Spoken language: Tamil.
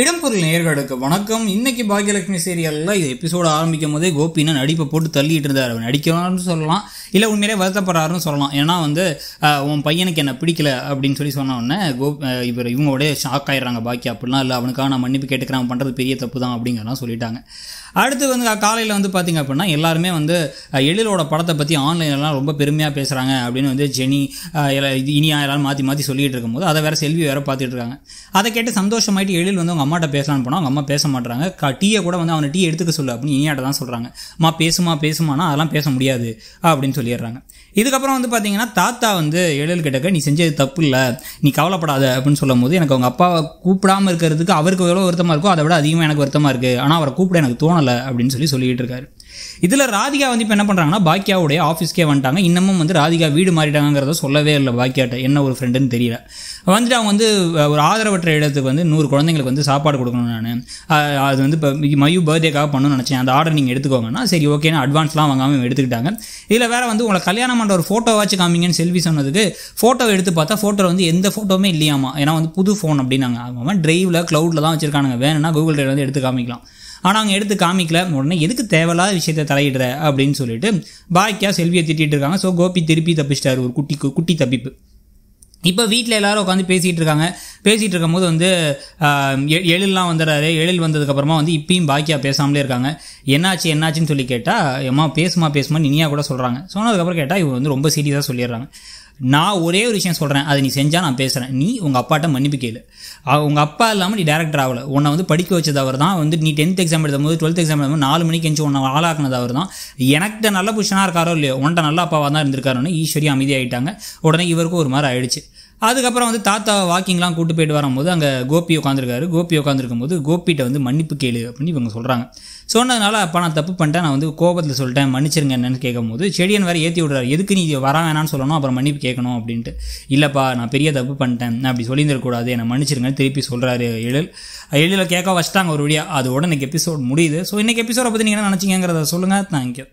இடம்பொருள் நேர்களுக்கு வணக்கம் இன்னைக்கு பாக்கியலட்சுமி சீரியல்ல இது எபிசோடு ஆரம்பிக்கும் போதே கோபினா நடிப்பை போட்டு தள்ளிட்டு இருந்தார் அவர் நடிக்கணும்னு சொல்லலாம் இல்லை உண்மையிலே வருத்தப்படுறாருன்னு சொல்லலாம் ஏன்னா வந்து உன் பையனுக்கு என்னை பிடிக்கல அப்படின்னு சொல்லி சொன்ன உடனே கோ இவர் இவங்களோட ஷாக் ஆயிடுறாங்க பாக்கி அப்படிலாம் இல்லை அவனுக்காக நான் மன்னிப்பு கேட்டுக்கிறான் பண்ணுறது பெரிய தப்பு தான் அப்படிங்கிறலாம் சொல்லிட்டாங்க அடுத்து வந்து காலையில் வந்து பார்த்திங்க அப்படின்னா எல்லாருமே வந்து எழிலோட படத்தை பற்றி ஆன்லைன்லாம் ரொம்ப பெருமையாக பேசுகிறாங்க அப்படின்னு வந்து ஜெனி இனியா எல்லாரும் மாற்றி மாற்றி சொல்லிகிட்டு இருக்கும்போது அதை வேறு செல்வி வேறு பார்த்துட்டு இருக்காங்க அதை கேட்டு சந்தோஷமாயிட்டு எழில் வந்து அவங்க அம்மாட்ட பேசலான்னு போனால் அவங்க அம்மா பேச மாட்டாங்க டீயை கூட வந்து அவனை டீ எடுத்துக்க சொல்லு அப்படின்னு இனியாட்ட தான் சொல்கிறாங்க அம்மா பேசுமா பேசுமானா அதெல்லாம் பேச முடியாது அப்படின்னு சொல்லிடுறாங்க இதுக்கப்புறம் வந்து பார்த்தீங்கன்னா தாத்தா வந்து எழுதல் கிட்டக்க நீ செஞ்சது தப்பு இல்லை நீ கவலைப்படாத அப்படின்னு சொல்லும் போது எனக்கு அவங்க அப்பாவை கூப்பிடாமல் இருக்கிறதுக்கு அவருக்கு எவ்வளோ வருத்தமாக இருக்கோ அதை விட அதிகமாக எனக்கு வருத்தமாக இருக்குது ஆனால் அவரை கூப்பிட எனக்கு தோணலை அப்படின்னு சொல்லி சொல்லிக்கிட்டு இருக்காரு இதில் ராதிகா வந்து இப்போ என்ன பண்ணுறாங்கன்னா பாக்கியாவுடைய ஆஃபீஸ்க்கே வந்துட்டாங்க இன்னமும் வந்து ராதிகா வீடு மாறிட்டாங்கிறத சொல்லவே இல்லை பாக்கியாட்ட என்ன ஒரு ஃப்ரெண்டுன்னு தெரியல வந்துட்டு அவங்க வந்து ஒரு ஆதரவற்ற இடத்துக்கு வந்து நூறு குழந்தைங்களுக்கு வந்து சாப்பாடு கொடுக்கணும் நான் அது வந்து இப்போ மயு பர்த்டேக்காக பண்ணணும்னு நினச்சேன் அந்த ஆர்டர் நீங்கள் எடுத்துக்கோங்கன்னா சரி ஓகேன்னு அட்வான்ஸ்லாம் வாங்காமல் எடுத்துக்கிட்டாங்க இதில் வேறு வந்து உங்களை கல்யாணம் பண்ணுற ஒரு ஃபோட்டோ காமிங்கன்னு செல்ஃபி சொன்னதுக்கு ஃபோட்டோ எடுத்து பார்த்தா ஃபோட்டோவில் வந்து எந்த ஃபோட்டோவுமே இல்லையாமா ஏன்னா வந்து புது ஃபோன் அப்படின்னாங்க ஆகாமல் ட்ரைவில் க்ளவுடில் தான் வச்சுருக்கானுங்க வேணும்னா கூகுள் ட்ரைவ் வந்து எடுத்து காமிக்கலாம் ஆனால் அவங்க எடுத்து காமிக்கல உடனே எதுக்கு தேவையில்லாத விஷயத்தை தலையிடுற அப்படின்னு சொல்லிட்டு பாக்கியா செல்வியை திட்டிகிட்டு இருக்காங்க ஸோ கோபி திருப்பி தப்பிச்சிட்டார் ஒரு குட்டி குட்டி தப்பிப்பு இப்போ வீட்டில் எல்லாரும் உட்காந்து பேசிகிட்டு இருக்காங்க பேசிகிட்டு இருக்கும்போது வந்து எழிலெலாம் வந்துடுறாரு எழில் வந்ததுக்கப்புறமா வந்து இப்பயும் பாக்கியா பேசாமலே இருக்காங்க என்னாச்சு என்னாச்சுன்னு சொல்லி கேட்டால் எம்மா பேசுமா பேசுமா இனியா கூட சொல்கிறாங்க சொன்னதுக்கப்புறம் கேட்டால் இவங்க வந்து ரொம்ப சீரியஸாக சொல்லிடுறாங்க நான் ஒரே ஒரு விஷயம் சொல்கிறேன் அதை நீ செஞ்சால் நான் பேசுகிறேன் நீ உங்கள் அப்பாட்ட மன்னிப்பு கேளு உங்கள் அப்பா இல்லாமல் நீ டேரக்டர் ஆகலை உன்னை வந்து படிக்க வச்சது அவர் தான் வந்து நீ டென்த் எக்ஸாம் எழுதும்போது டுவெல்த் எக்ஸாம் எழுதும்போது நாலு மணிக்கு எஞ்சி உன்னை ஆளாக்குனது அவர் தான் எனக்கு நல்ல புஷனாக இருக்காரோ இல்லையோ உன்ட்ட நல்ல அப்பாவாக தான் இருந்திருக்காருன்னு ஈஸ்வரி அமைதியாகிட்டாங்க உடனே இவருக்கும் ஒரு மாதிரி ஆயிடுச்சு அதுக்கப்புறம் வந்து தாத்தா வாக்கிங்லாம் கூட்டு போயிட்டு வரும்போது அங்கே கோபி உட்காந்துருக்காரு கோபி உட்காந்துருக்கும் போது கோபிகிட்ட வந்து மன்னிப்பு கேளு அப்படின்னு இவங்க சொல்கிறாங்க சொன்னதுனால அப்போ நான் தப்பு பண்ணிட்டேன் நான் வந்து கோபத்தில் சொல்லிட்டேன் மன்னிச்சிருங்க என்னன்னு கேட்கும்போது செடியன் வேறு ஏற்றி விடுறாரு எதுக்கு நீ வர வேணான்னு சொல்லணும் அப்புறம் மன்னிப்பு கேட்கணும் அப்படின்ட்டு இல்லைப்பா நான் பெரிய தப்பு பண்ணிட்டேன் நான் அப்படி சொல்லியிருந்துடக்கூடாது என்னை மன்னிச்சிருங்கன்னு திருப்பி சொல்கிறாரு எழில் எழில் கேட்க வச்சிட்டாங்க ஒரு வழியாக அதோட இன்றைக்கி எபிசோட் முடியுது ஸோ இன்றைக்கி எபிசோடை பற்றி நீங்கள் என்ன நினச்சிங்கிறத சொல்லுங்கள் தேங்க்யூ